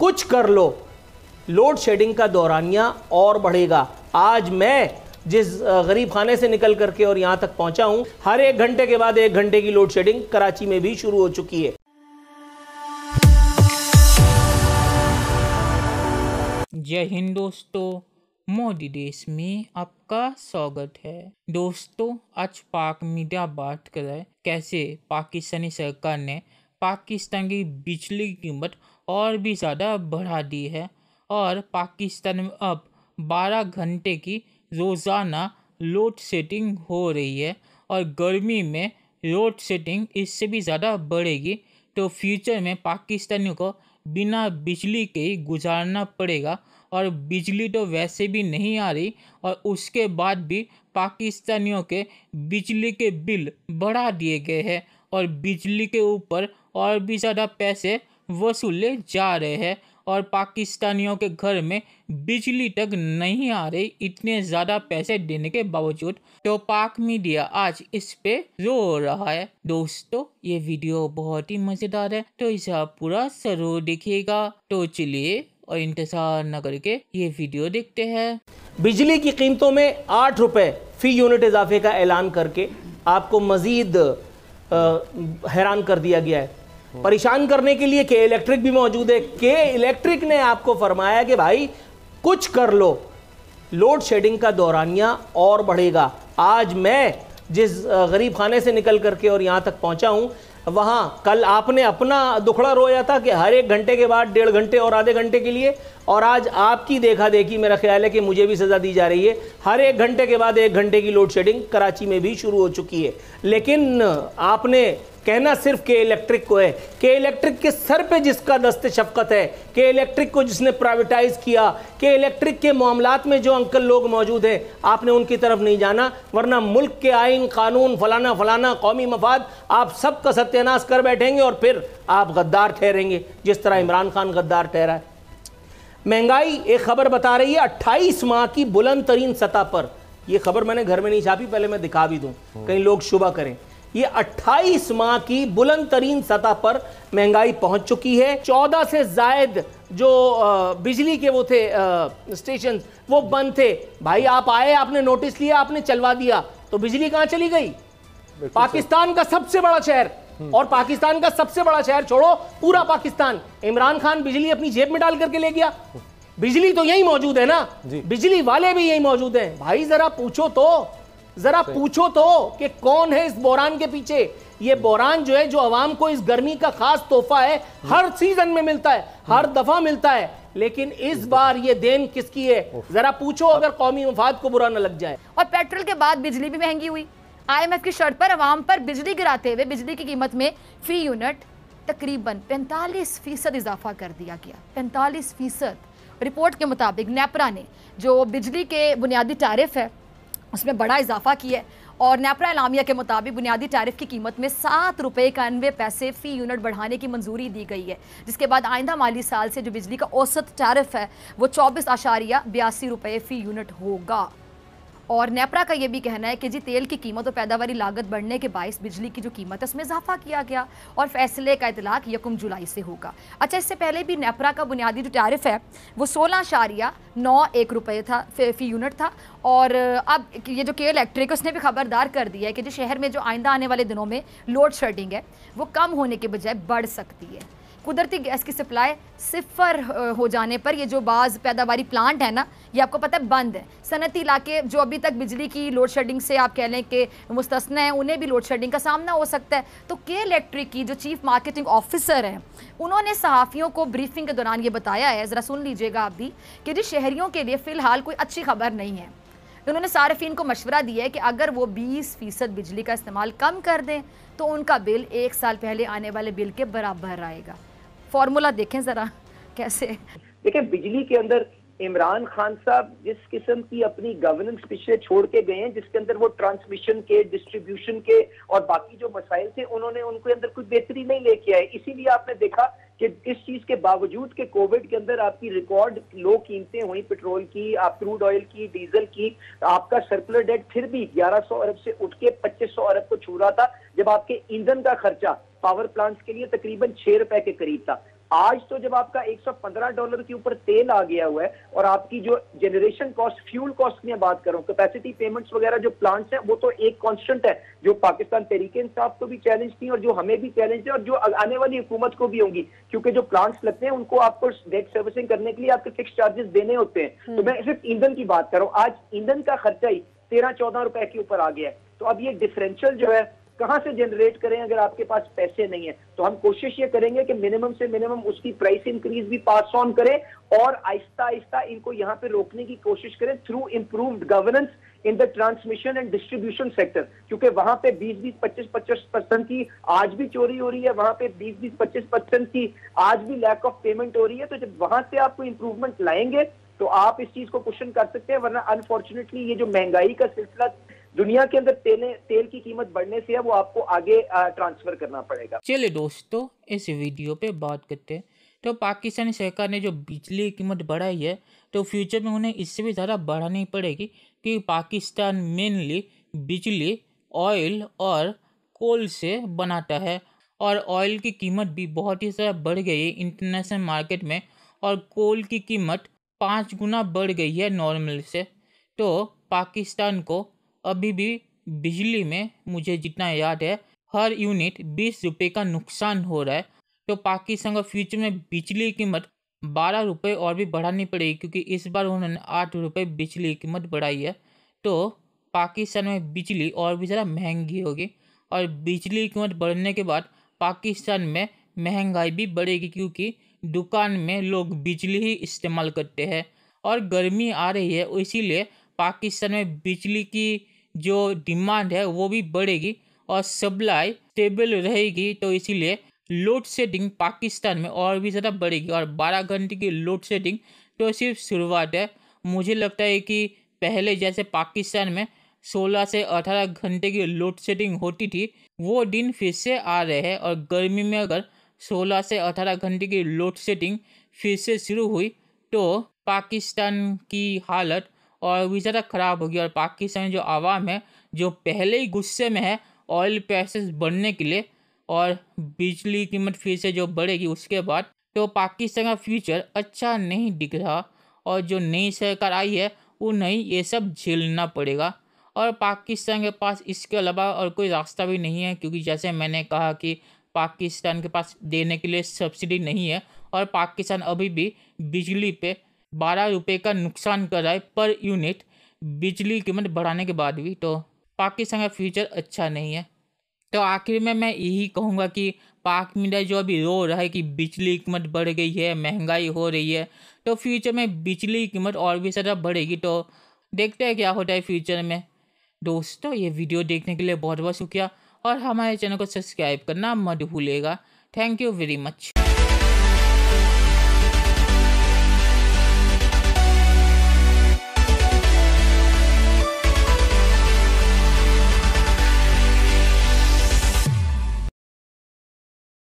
कुछ कर लो load shedding का दौरानिया और बढ़ेगा आज मैं जिस गरीब खाने से निकल करके और यहाँ तक पहुँचा हूँ हर एक घंटे के बाद एक घंटे की लोड शेडिंग कराची में भी शुरू हो चुकी है जय हिंद दोस्तों मोदी देश में आपका स्वागत है दोस्तों आज पाक मीडिया बात करें कैसे पाकिस्तानी सरकार ने पाकिस्तान की बिजली की कीमत और भी ज़्यादा बढ़ा दी है और पाकिस्तान में अब 12 घंटे की रोज़ाना लोड सेटिंग हो रही है और गर्मी में लोड सेटिंग इससे भी ज़्यादा बढ़ेगी तो फ्यूचर में पाकिस्तानियों को बिना बिजली के ही गुजारना पड़ेगा और बिजली तो वैसे भी नहीं आ रही और उसके बाद भी पाकिस्तानियों के बिजली के बिल बढ़ा दिए गए हैं और बिजली के ऊपर और भी ज़्यादा पैसे वसूले जा रहे हैं और पाकिस्तानियों के घर में बिजली तक नहीं आ रही इतने ज़्यादा पैसे देने के बावजूद तो पाक मीडिया आज इस पे रो रहा है दोस्तों ये वीडियो बहुत ही मज़ेदार है तो इसे आप पूरा जरूर देखिएगा तो चलिए और इंतजार न करके ये वीडियो देखते हैं बिजली की कीमतों में आठ रुपए फी यूनिट इजाफे का ऐलान करके आपको मज़ीद हैरान कर दिया गया है हाँ। परेशान करने के लिए के इलेक्ट्रिक भी मौजूद है के इलेक्ट्रिक ने आपको फरमाया कि भाई कुछ कर लो लोड शेडिंग का दौरानिया और बढ़ेगा आज मैं जिस गरीब खाने से निकल करके और यहाँ तक पहुँचा हूँ वहाँ कल आपने अपना दुखड़ा रोया था कि हर एक घंटे के बाद डेढ़ घंटे और आधे घंटे के लिए और आज आपकी देखा देखी मेरा ख्याल है कि मुझे भी सज़ा दी जा रही है हर एक घंटे के बाद एक घंटे की लोड शेडिंग कराची में भी शुरू हो चुकी है लेकिन आपने कहना सिर्फ के इलेक्ट्रिक को है के इलेक्ट्रिक के सर पे जिसका दस्त शफकत है के इलेक्ट्रिक को जिसने प्राइवेटाइज किया के इलेक्ट्रिक के मामला में जो अंकल लोग मौजूद हैं आपने उनकी तरफ नहीं जाना वरना मुल्क के आइन कानून फलाना फलाना कौमी मफाद आप सबका सत्यानाश कर बैठेंगे और फिर आप गद्दार ठहरेंगे जिस तरह इमरान खान गद्दार ठहरा है महंगाई एक खबर बता रही है अट्ठाईस माह की बुलंद तरीन सतह पर यह खबर मैंने घर में नहीं छापी पहले मैं दिखा भी दूँ कहीं लोग शुभ करें ये 28 माह की बुलंद तरीन सतह पर महंगाई पहुंच चुकी है 14 से जायद जो बिजली के वो थे स्टेशन वो बंद थे भाई आप आए आपने नोटिस लिया आपने चलवा दिया तो बिजली कहाँ चली गई पाकिस्तान का सबसे बड़ा शहर हम्म। और पाकिस्तान का सबसे बड़ा शहर छोड़ो पूरा पाकिस्तान इमरान खान बिजली अपनी जेब में डाल करके ले गया बिजली तो यही मौजूद है ना बिजली वाले भी यही मौजूद हैं भाई जरा पूछो तो જરા પૂછો તો કે કોણ હે ઇસ બોરાન કે પીછે યે બોરાન જો હે જો આવામ કો ઇસ ગરમી કા ખાસ तोहफा હે ہر સીઝન મે મિલતા હે હર દફા મિલતા હે લેકિન ઇસ બાર યે દેન કિસકી હે જરા પૂછો અગર قومی વફાદ કો બુરા ના લગ જાયે ઓર પેટ્રોલ કે બાદ બિજલી ભી મહેંગી હુઈ આઈએમફ કે શરત પર આવામ પર બિજલી गिराते हुए બિજલી કે કિંમત મે ફી યુનિટ તકरीबन 45% ઇzaફા કર દિયા ગયા 45% રિપોર્ટ કે મુતાબિક નેપરા ને જો બિજલી કે બુનિયાદી ટેરિફ હે उसमें बड़ा इजाफा किया है और नेपरा इलामिया के मुताबिक बुनियादी टैरिफ की कीमत में सात रुपये इक्यानवे पैसे फ़ी यूनिट बढ़ाने की मंजूरी दी गई है जिसके बाद आइंदा माली साल से जो बिजली का औसत टैरिफ है वो चौबीस आशारिया बयासी रुपये फ़ी यूनिट होगा और नेपरा का ये भी कहना है कि जी तेल की कीमत और पैदावारी लागत बढ़ने के बायस बिजली की जो कीमत है उसमें इजाफा किया गया और फैसले का इतलाक यकम जुलाई से होगा अच्छा इससे पहले भी नेपरा का बुनियादी जो टैरिफ है वो सोलह अशारिया नौ एक रुपये था फी यूनिट था और अब ये जो के इलेक्ट्रिक उसने भी खबरदार कर दिया है कि जो शहर में जो आइंदा आने वाले दिनों में लोड शेडिंग है वो कम होने के बजाय बढ़ सकती है कुदरती गैस की सप्लाई सिफर हो जाने पर ये जो बाज़ पैदावारी प्लांट है ना ये आपको पता है बंद है सनती इलाके जो अभी तक बिजली की लोड शेडिंग से आप कह लें कि मुस्तना है उन्हें भी लोड शेडिंग का सामना हो सकता है तो के इलेक्ट्रिक की जो चीफ मार्केटिंग ऑफिसर हैं उन्होंने सहाफ़ियों को ब्रीफिंग के दौरान ये बताया है ज़रा सुन लीजिएगा आप भी कि जी शहरीों के लिए फ़िलहाल कोई अच्छी खबर नहीं है उन्होंने सार्फिन को मशवरा दिया है कि अगर वो 20 फ़ीसद बिजली का इस्तेमाल कम कर दें तो उनका बिल एक साल पहले आने वाले बिल के बराबर आएगा फॉर्मूला देखें ज़रा कैसे देखिए बिजली के अंदर इमरान खान साहब जिस किस्म की अपनी गवर्नेंस पीछे छोड़ के गए हैं जिसके अंदर वो ट्रांसमिशन के डिस्ट्रीब्यूशन के और बाकी जो मसाइल थे उन्होंने उनके अंदर कुछ बेहतरी नहीं लेके आए इसीलिए आपने देखा कि इस चीज के बावजूद के कोविड के अंदर आपकी रिकॉर्ड लो कीमतें हुई पेट्रोल की आप क्रूड ऑयल की डीजल की आपका सर्कुलर डेट फिर भी 1100 अरब से उठ के पच्चीस अरब को छू रहा था जब आपके ईंधन का खर्चा पावर प्लांट्स के लिए तकरीबन छह रुपए के करीब था आज तो जब आपका 115 डॉलर के ऊपर तेल आ गया हुआ है और आपकी जो जनरेशन कॉस्ट फ्यूल कॉस्ट की मैं बात करूं कैपेसिटी पेमेंट्स वगैरह जो प्लांट्स हैं वो तो एक कांस्टेंट है जो पाकिस्तान तरीके इंसाफ को भी चैलेंज थी और जो हमें भी चैलेंज है और जो आने वाली हुकूमत को भी होंगी क्योंकि जो प्लांट्स लगते हैं उनको आपको डेट सर्विसिंग करने के लिए आपके फिक्स चार्जेस देने होते हैं हम्म। तो मैं सिर्फ ईंधन की बात कर रहा हूँ आज ईंधन का खर्चा ही तेरह चौदह रुपए के ऊपर आ गया है तो अब ये डिफरेंशियल जो है कहाँ से जनरेट करें अगर आपके पास पैसे नहीं है तो हम कोशिश ये करेंगे कि मिनिमम से मिनिमम उसकी प्राइस इंक्रीज भी पास ऑन करें और आहिस्ता आहिस्ता इनको यहाँ पे रोकने की कोशिश करें through improve governance in the transmission and distribution sector क्योंकि वहां पे 20 बीस 25 पच्चीस परसेंट की आज भी चोरी हो रही है वहां पे 20 बीस 25 परसेंट की आज भी लैक ऑफ पेमेंट हो रही है तो जब वहां से आपको इंप्रूवमेंट लाएंगे तो आप इस चीज को क्वेश्चन कर सकते हैं वरना अनफॉर्चुनेटली ये जो महंगाई का सिलसिला दुनिया के अंदर तेल तेल की कीमत बढ़ने से है वो आपको आगे ट्रांसफर करना पड़ेगा चलिए दोस्तों इस वीडियो पे बात करते हैं तो पाकिस्तानी सरकार ने जो बिजली की कीमत बढ़ाई है तो फ्यूचर में उन्हें इससे भी ज़्यादा बढ़ानी पड़ेगी कि पाकिस्तान मेनली बिजली ऑयल और कोल से बनाता है और ऑयल की कीमत भी बहुत ही ज़्यादा बढ़ गई है इंटरनेशनल मार्केट में और कोल की कीमत पाँच गुना बढ़ गई है नॉर्मल से तो पाकिस्तान को अभी भी बिजली में मुझे जितना याद है हर यूनिट बीस रुपये का नुकसान हो रहा है तो पाकिस्तान का फ्यूचर में बिजली की कीमत बारह रुपये और भी बढ़ानी पड़ेगी क्योंकि इस बार उन्होंने आठ रुपये बिजली की कीमत बढ़ाई है तो पाकिस्तान में बिजली और भी ज़रा महंगी होगी और बिजली की कीमत बढ़ने के बाद पाकिस्तान में महंगाई भी बढ़ेगी क्योंकि दुकान में लोग बिजली ही इस्तेमाल करते हैं और गर्मी आ रही है इसीलिए पाकिस्तान में बिजली की जो डिमांड है वो भी बढ़ेगी और सप्लाई स्टेबल रहेगी तो इसीलिए लोड शेडिंग पाकिस्तान में और भी ज़्यादा बढ़ेगी और 12 घंटे की लोड शेडिंग तो सिर्फ शुरुआत है मुझे लगता है कि पहले जैसे पाकिस्तान में 16 से 18 घंटे की लोड शेडिंग होती थी वो दिन फिर से आ रहे हैं और गर्मी में अगर 16 से 18 घंटे की लोड शेडिंग फिर से शुरू हुई तो पाकिस्तान की हालत और भी ज़्यादा ख़राब होगी और पाकिस्तान जो आवाम है जो पहले ही गुस्से में है ऑयल प्राइसेस बढ़ने के लिए और बिजली कीमत फिर से जो बढ़ेगी उसके बाद तो पाकिस्तान का फ्यूचर अच्छा नहीं दिख रहा और जो नई सरकार आई है वो नहीं ये सब झेलना पड़ेगा और पाकिस्तान के पास इसके अलावा और कोई रास्ता भी नहीं है क्योंकि जैसे मैंने कहा कि पाकिस्तान के पास देने के लिए सब्सिडी नहीं है और पाकिस्तान अभी भी बिजली पे बारह रुपये का नुकसान कर रहा है पर यूनिट बिजली कीमत बढ़ाने के बाद भी तो पाकिस्तान का फ्यूचर अच्छा नहीं है तो आखिर में मैं यही कहूँगा कि पाक मीडिया जो अभी रो रहा है कि बिजली कीमत बढ़ गई है महंगाई हो रही है तो फ्यूचर में बिजली कीमत और भी ज़्यादा बढ़ेगी तो देखते हैं क्या होता है फ्यूचर में दोस्तों ये वीडियो देखने के लिए बहुत बहुत शुक्रिया और हमारे चैनल को सब्सक्राइब करना मत भूलेगा थैंक यू वेरी मच